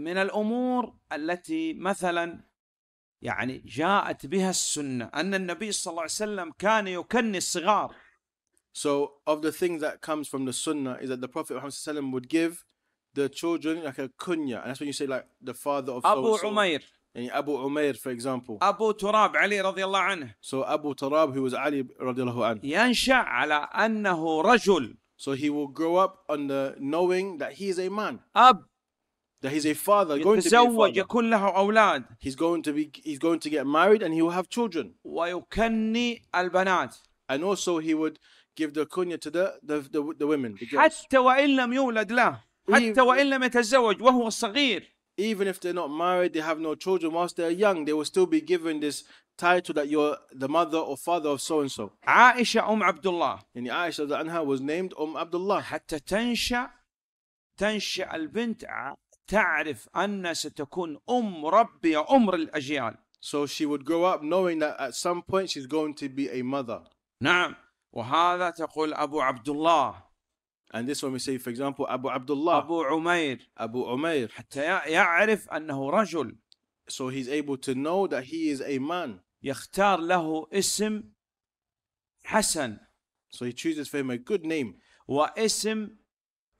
من الامور التي مثلا يعني جاءت بها السنه ان النبي صلى الله عليه وسلم كان يكني الصغار. So of the things that comes from the sunnah is that the Prophet Muhammad would give the children like a kunya and that's when you say like the father of Abu so, Umair. يعني Abu Umair for example. Abu Turab Ali رضي الله عنه. So Abu Turab who was Ali رضي الله عنه. ينشأ على أنه رجل. So he will grow up on the knowing that he is a man. أب that he's a father going to be a father. He's going to be he's going to get married and he will have children. ويكني البنات And also he would give the kunya to the the, the, the women. The حتى وإن لم يولد حتى وإن لم يتزوج وهو Even if they're not married, they have no children. Whilst they're young, they will still be given this title that you're the mother or father of so and so. عائشة أم عبد الله يعني of anha was named أم عبد الله حتى تنشأ تنشأ تعرف أن ستكون أم ربي أمر الأجيال. So she would grow up knowing that at some point she's going to be a mother. نعم وهذا تقول أبو عبد الله. And this one we say for example أبو عبد الله. أبو عمير. أبو عمير. حتى يعرف أنه رجل. So he's able to know that he is a man. يختار له اسم حسن. So he chooses for him a good name. واسم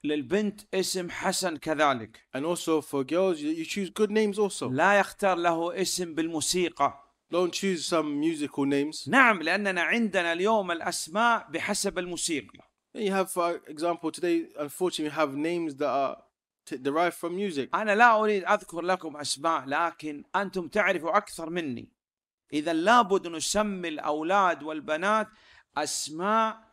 للبنت اسم حسن كذلك. And also for girls, you choose good names also. لا يختار له اسم بالموسيقى. Don't choose some musical names. نعم لأننا عندنا اليوم الأسماء بحسب الموسيقى. You have for example today unfortunately you have names that are derived from music. أنا لا أريد أذكر لكم أسماء لكن أنتم تعرفوا أكثر مني. إذا لابد نسمي الأولاد والبنات أسماء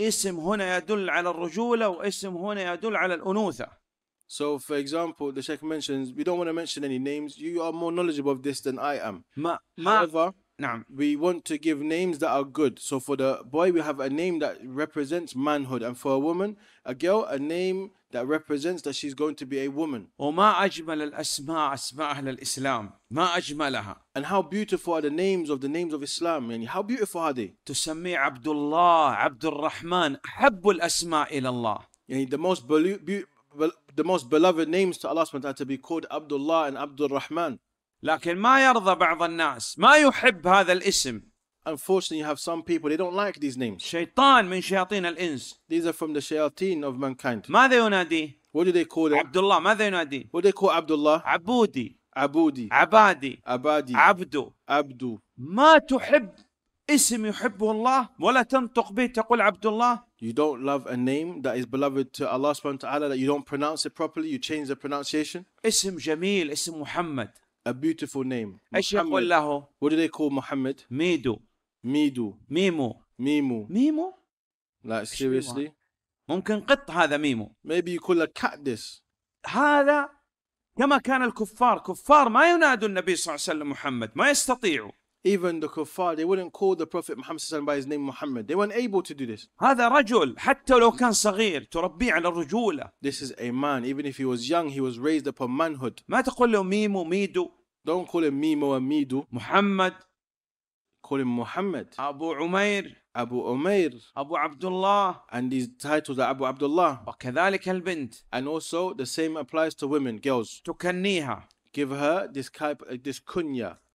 اسم هنا يدل على الرجولة واسم هنا يدل على الأنوثة So, for example, the Sheikh mentions, we don't want to mention any names. You are more knowledgeable of this than I am. ما, However, ما, Now, we want to give names that are good. So for the boy, we have a name that represents manhood. And for a woman, a girl, a name that represents that she's going to be a woman. أجمل الأسماء الإسلام ما أجملها. And how beautiful are the names of the names of Islam يعني how beautiful are they? تسمي عبد الله عبد الرحمن أحب الأسماء إلى الله. يعني the most be- be- the most beloved names to Allah subhanahu wa ta'ala to be called Abdullah and Abdul Rahman. لكن ما يرضى بعض الناس ما يحب هذا الاسم Unfortunately, you have some people, they don't like these names. شيطان من شياطين الإنس. These are from the shayateen of mankind. ماذا ينادي؟ What do they call it? عبد الله ماذا ينادي؟ What do they call Abdullah? عبودي. عبودي. عبادي. عبادي. عبدو. عبدو. ما تحب اسم يحبه الله ولا تنطق به تقول عبد الله. You don't love a name that is beloved to Allah subhanahu wa ta'ala that you don't pronounce it properly, you change the pronunciation. اسم جميل، اسم محمد. A beautiful name. ايش يقول له؟ What do they call Muhammad? ميدو ميدو ميمو ميمو ميمو لا seriously ممكن قط هذا ميمو maybe call لك cat this هذا كما كان الكفار كفار ما ينادوا النبي صلى الله عليه وسلم محمد ما يستطيعوا even the kuffar they wouldn't call the prophet Muhammad by his name Muhammad they weren't able to do this هذا رجل حتى لو كان صغير تربيه على الرجولة this is a man even if he was young he was raised upon manhood ما تقول له ميمو ميدو don't call him ميمو وميدو محمد call him Muhammad أبو عمير Abu Umair, Abu Abdullah, and these titles are Abu Abdullah. وكذلك البنت. And also the same applies to women, girls. تكنيها. Give her this type, this kunya.